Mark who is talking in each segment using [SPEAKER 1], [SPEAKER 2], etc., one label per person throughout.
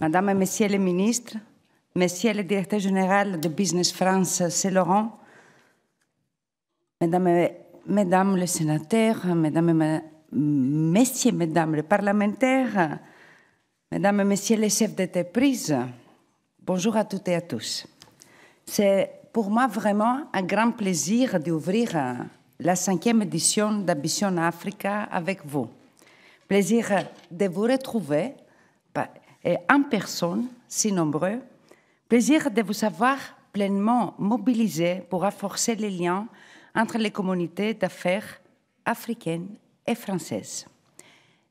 [SPEAKER 1] Madame et Messieurs les ministres, Messieurs les directeurs généraux de Business France, c'est Laurent. Mesdames, et, mesdames les sénateurs, mesdames et, messieurs, mesdames les parlementaires, mesdames et messieurs les chefs d'entreprise, bonjour à toutes et à tous. C'est pour moi vraiment un grand plaisir d'ouvrir euh, la cinquième édition d'Ambition Africa avec vous. Plaisir de vous retrouver et en personne, si nombreux. Plaisir de vous avoir pleinement mobilisés pour renforcer les liens entre les communautés d'affaires africaines et françaises.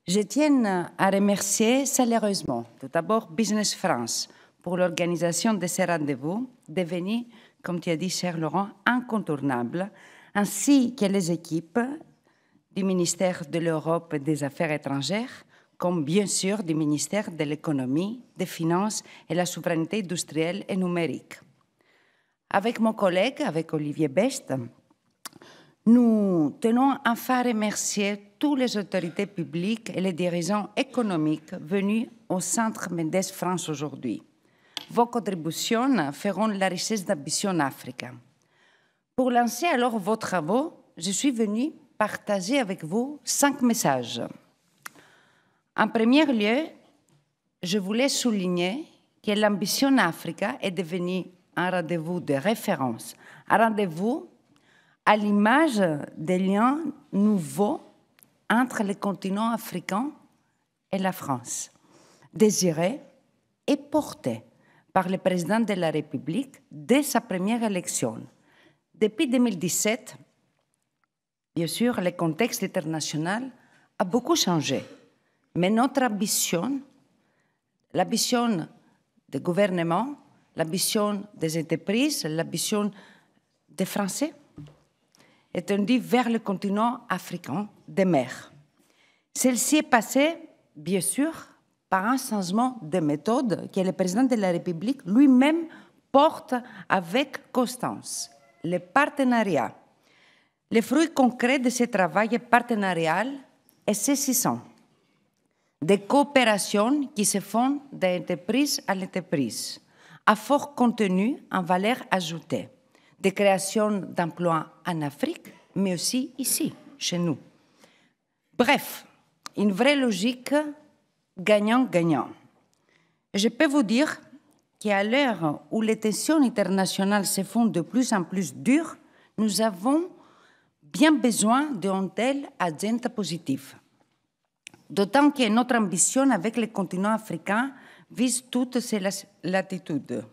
[SPEAKER 1] Je tiens à remercier salaireusement tout d'abord Business France pour l'organisation de ces rendez-vous, devenus, comme tu as dit, cher Laurent, incontournables, ainsi que les équipes du ministère de l'Europe et des Affaires étrangères, comme bien sûr du ministère de l'économie, des finances et la souveraineté industrielle et numérique. Avec mon collègue, avec Olivier Best, nous tenons à faire remercier toutes les autorités publiques et les dirigeants économiques venus au Centre Mendes France aujourd'hui. Vos contributions feront la richesse d'Ambition Afrique. Pour lancer alors vos travaux, je suis venue partager avec vous cinq messages. En premier lieu, je voulais souligner que l'ambition Africa est devenue un rendez-vous de référence, un rendez-vous à l'image des liens nouveaux entre le continent africain et la France, désiré et porté par le président de la République dès sa première élection. Depuis 2017, bien sûr, le contexte international a beaucoup changé. Mais notre ambition, l'ambition des gouvernements, l'ambition des entreprises, l'ambition des Français, est tendue vers le continent africain des mers. Celle-ci est passée, bien sûr, par un changement de méthode que le président de la République lui-même porte avec constance, le partenariat. Les fruits concrets de ce travail partenarial est saisissant des coopérations qui se font d'entreprise à entreprise, à fort contenu en valeur ajoutée, des créations d'emplois en Afrique, mais aussi ici, chez nous. Bref, une vraie logique gagnant-gagnant. Je peux vous dire qu'à l'heure où les tensions internationales se font de plus en plus dures, nous avons bien besoin d'un tel agenda positif d'autant que notre ambition avec le continent africain vise toutes ces latitudes.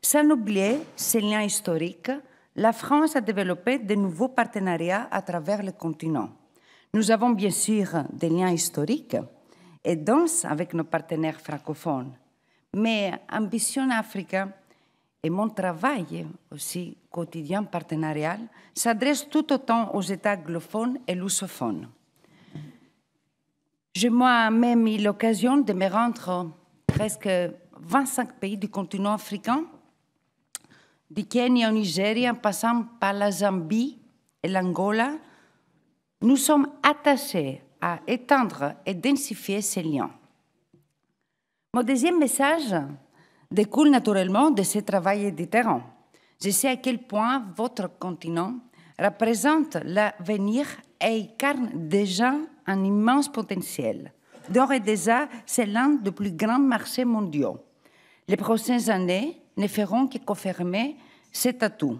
[SPEAKER 1] Sans oublier ces liens historiques, la France a développé de nouveaux partenariats à travers le continent. Nous avons bien sûr des liens historiques et denses avec nos partenaires francophones, mais Ambition Africa et mon travail aussi quotidien partenarial s'adressent tout autant aux États anglophones et lusophones. J'ai moi-même eu l'occasion de me rendre presque 25 pays du continent africain, du Kenya au Nigeria, en passant par la Zambie et l'Angola. Nous sommes attachés à étendre et densifier ces liens. Mon deuxième message découle naturellement de ce travail de Je sais à quel point votre continent représente l'avenir et incarne déjà un immense potentiel. D'ores et déjà, c'est l'un des plus grands marchés mondiaux. Les prochaines années ne feront que confirmer cet atout.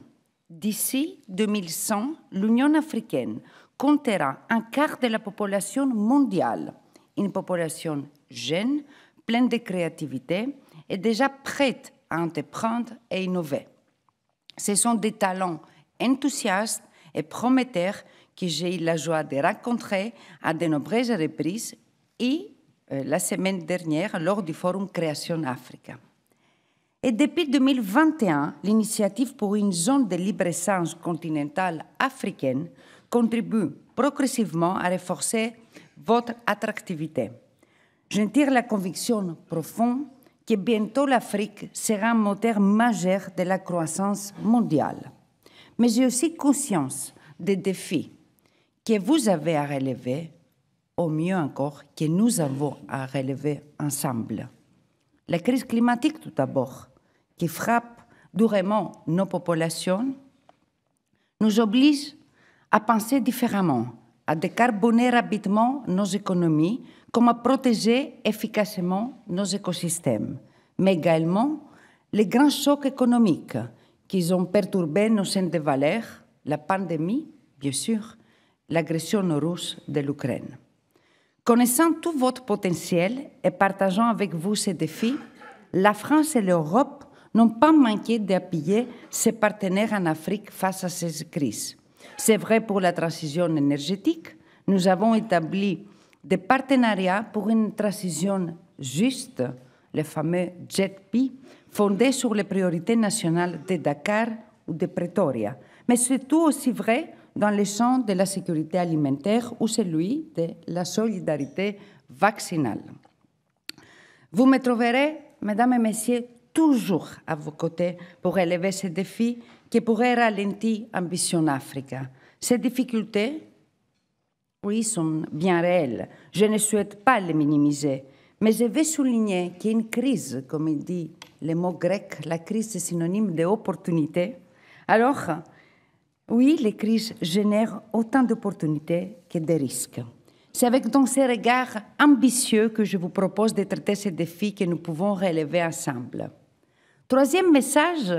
[SPEAKER 1] D'ici 2100, l'Union africaine comptera un quart de la population mondiale, une population jeune, pleine de créativité et déjà prête à entreprendre et innover. Ce sont des talents enthousiastes et prometteurs que j'ai eu la joie de rencontrer à de nombreuses reprises et euh, la semaine dernière lors du forum Création Afrique. Et depuis 2021, l'initiative pour une zone de libre-échange continentale africaine contribue progressivement à renforcer votre attractivité. Je tire la conviction profonde que bientôt l'Afrique sera un moteur majeur de la croissance mondiale. Mais j'ai aussi conscience des défis que vous avez à relever, au mieux encore, que nous avons à relever ensemble. La crise climatique, tout d'abord, qui frappe durement nos populations, nous oblige à penser différemment, à décarboner rapidement nos économies, comme à protéger efficacement nos écosystèmes, mais également les grands chocs économiques qui ont perturbé nos chaînes de valeur, la pandémie, bien sûr, l'agression russe de l'Ukraine. Connaissant tout votre potentiel et partageant avec vous ces défis, la France et l'Europe n'ont pas manqué d'appuyer ses partenaires en Afrique face à ces crises. C'est vrai pour la transition énergétique. Nous avons établi des partenariats pour une transition juste, le fameux JETP, fondé sur les priorités nationales de Dakar ou de Pretoria. Mais c'est tout aussi vrai dans le champ de la sécurité alimentaire ou celui de la solidarité vaccinale. Vous me trouverez, mesdames et messieurs, toujours à vos côtés pour relever ces défis qui pourraient ralentir Ambition Africa. Ces difficultés, oui, sont bien réelles. Je ne souhaite pas les minimiser, mais je vais souligner qu'une crise, comme dit le mot grec, la crise est synonyme d'opportunité. Alors, oui, les crises génèrent autant d'opportunités que de risques. C'est avec donc ces regards ambitieux que je vous propose de traiter ces défis que nous pouvons relever ensemble. Troisième message,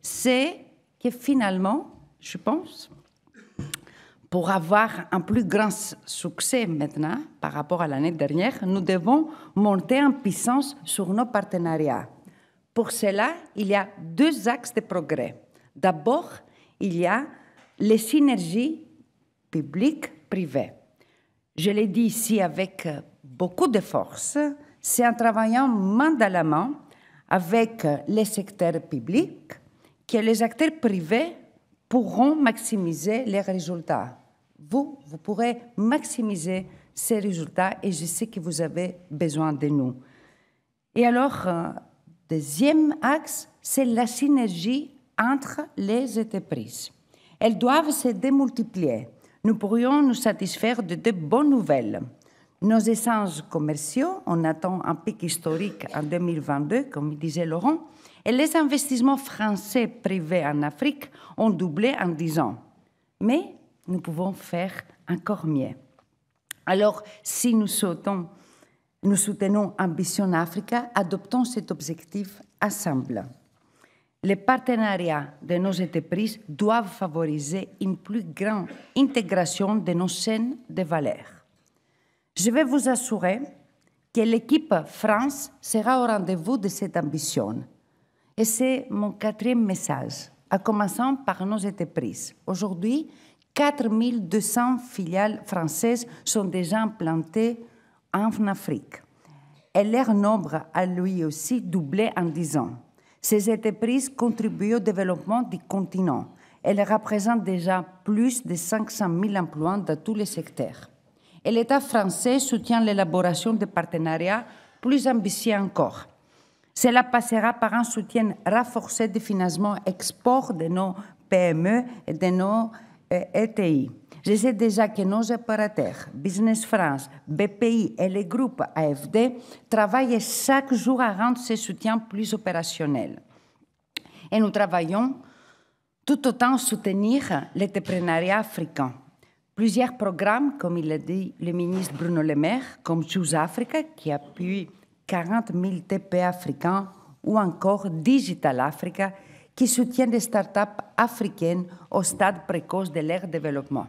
[SPEAKER 1] c'est que finalement, je pense, pour avoir un plus grand succès maintenant par rapport à l'année dernière, nous devons monter en puissance sur nos partenariats. Pour cela, il y a deux axes de progrès. D'abord, il y a les synergies publiques-privées. Je l'ai dit ici avec euh, beaucoup de force, c'est en travaillant main dans la main avec euh, les secteurs publics que les acteurs privés pourront maximiser les résultats. Vous, vous pourrez maximiser ces résultats et je sais que vous avez besoin de nous. Et alors, euh, deuxième axe, c'est la synergie entre les entreprises. Elles doivent se démultiplier. Nous pourrions nous satisfaire de, de bonnes nouvelles. Nos échanges commerciaux, on attend un pic historique en 2022, comme disait Laurent, et les investissements français privés en Afrique ont doublé en 10 ans. Mais nous pouvons faire encore mieux. Alors, si nous soutenons, nous soutenons Ambition Africa, adoptons cet objectif ensemble les partenariats de nos entreprises doivent favoriser une plus grande intégration de nos chaînes de valeur. Je vais vous assurer que l'équipe France sera au rendez-vous de cette ambition. Et c'est mon quatrième message, à commençant par nos entreprises. Aujourd'hui, 4200 filiales françaises sont déjà implantées en Afrique. Et leur nombre a lui aussi doublé en 10 ans. Ces entreprises contribuent au développement du continent. Elles représentent déjà plus de 500 000 emplois dans tous les secteurs. Et l'État français soutient l'élaboration de partenariats plus ambitieux encore. Cela passera par un soutien renforcé des financement export de nos PME et de nos ETI. Je sais déjà que nos opérateurs, Business France, BPI et les groupes AFD travaillent chaque jour à rendre ce soutien plus opérationnel. Et nous travaillons tout autant à soutenir l'entrepreneuriat africain. Plusieurs programmes, comme il l'a dit le ministre Bruno Le Maire, comme Sous Africa, qui appuie 40 000 TP africains, ou encore Digital Africa, qui soutient des startups africaines au stade précoce de leur développement.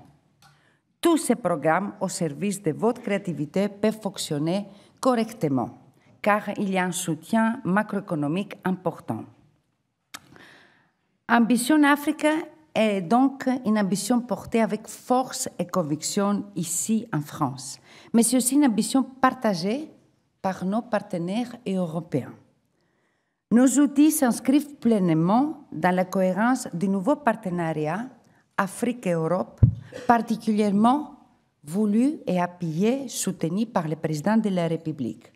[SPEAKER 1] Tous ces programmes au service de votre créativité peuvent fonctionner correctement, car il y a un soutien macroéconomique important. Ambition Africa est donc une ambition portée avec force et conviction ici en France, mais c'est aussi une ambition partagée par nos partenaires européens. Nos outils s'inscrivent pleinement dans la cohérence du nouveau partenariat Afrique-Europe, particulièrement voulu et appuyé, soutenu par le président de la République.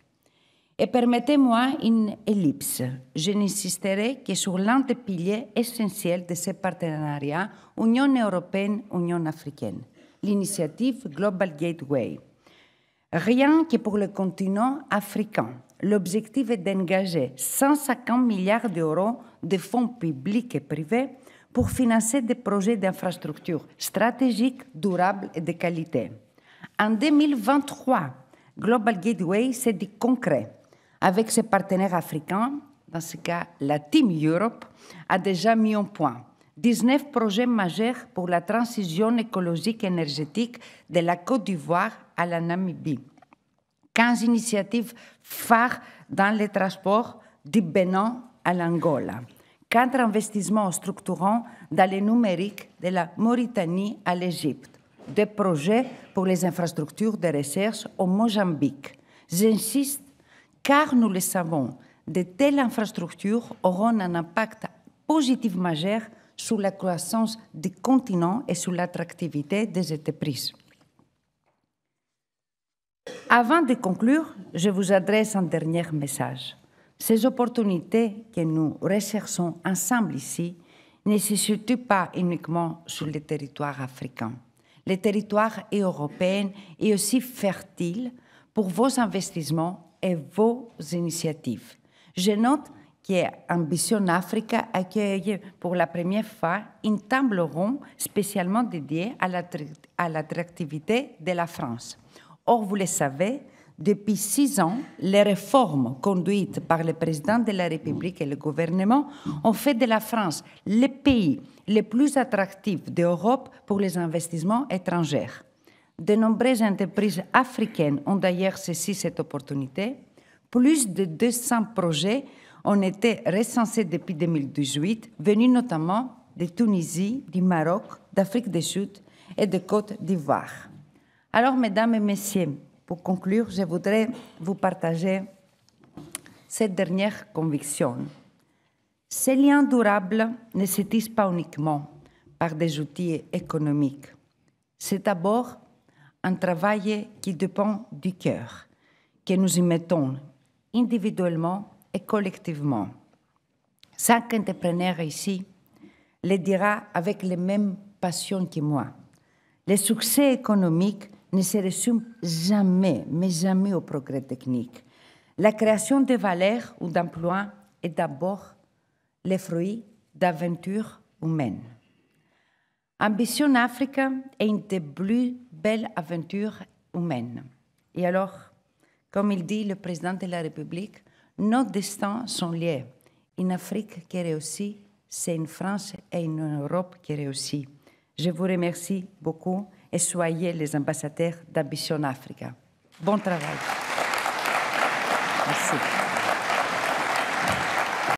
[SPEAKER 1] Et permettez-moi une ellipse. Je n'insisterai que sur l'un des piliers essentiels de ce partenariat Union européenne-Union africaine, l'initiative Global Gateway. Rien que pour le continent africain, l'objectif est d'engager 150 milliards d'euros de fonds publics et privés pour financer des projets d'infrastructures stratégiques, durables et de qualité. En 2023, Global Gateway s'est dit concret avec ses partenaires africains, dans ce cas la Team Europe, a déjà mis en point 19 projets majeurs pour la transition écologique et énergétique de la Côte d'Ivoire à la Namibie 15 initiatives phares dans les transports du Bénin à l'Angola, quatre investissements structurants dans le numérique de la Mauritanie à l'Égypte, des projets pour les infrastructures de recherche au Mozambique. J'insiste car nous le savons, de telles infrastructures auront un impact positif majeur sur la croissance du continent et sur l'attractivité des entreprises. Avant de conclure, je vous adresse un dernier message. Ces opportunités que nous recherchons ensemble ici ne se situent pas uniquement sur les territoires africains. Les territoires européens sont aussi fertiles pour vos investissements et vos initiatives. Je note qu'Ambition Africa accueille pour la première fois une table ronde spécialement dédiée à l'attractivité de la France. Or, vous le savez, depuis six ans, les réformes conduites par le président de la République et le gouvernement ont fait de la France le pays le plus attractif d'Europe pour les investissements étrangers. De nombreuses entreprises africaines ont d'ailleurs saisi cette opportunité. Plus de 200 projets ont été recensés depuis 2018, venus notamment de Tunisie, du Maroc, d'Afrique du Sud et de Côte d'Ivoire. Alors, mesdames et messieurs, pour conclure, je voudrais vous partager cette dernière conviction. Ces liens durables ne se tissent pas uniquement par des outils économiques. C'est d'abord un travail qui dépend du cœur, que nous y mettons individuellement et collectivement. Chaque entrepreneur ici le dira avec les mêmes passions que moi. Le succès économique ne se résume jamais, mais jamais au progrès technique. La création de valeurs ou d'emplois est d'abord le fruit d'aventures humaines. Ambition Africa est une des plus belles aventures humaines. Et alors, comme il dit le président de la République, nos destins sont liés. Une Afrique qui réussit, c'est une France et une Europe qui réussit. Je vous remercie beaucoup et soyez les ambassadeurs d'Ambition Africa. Bon travail.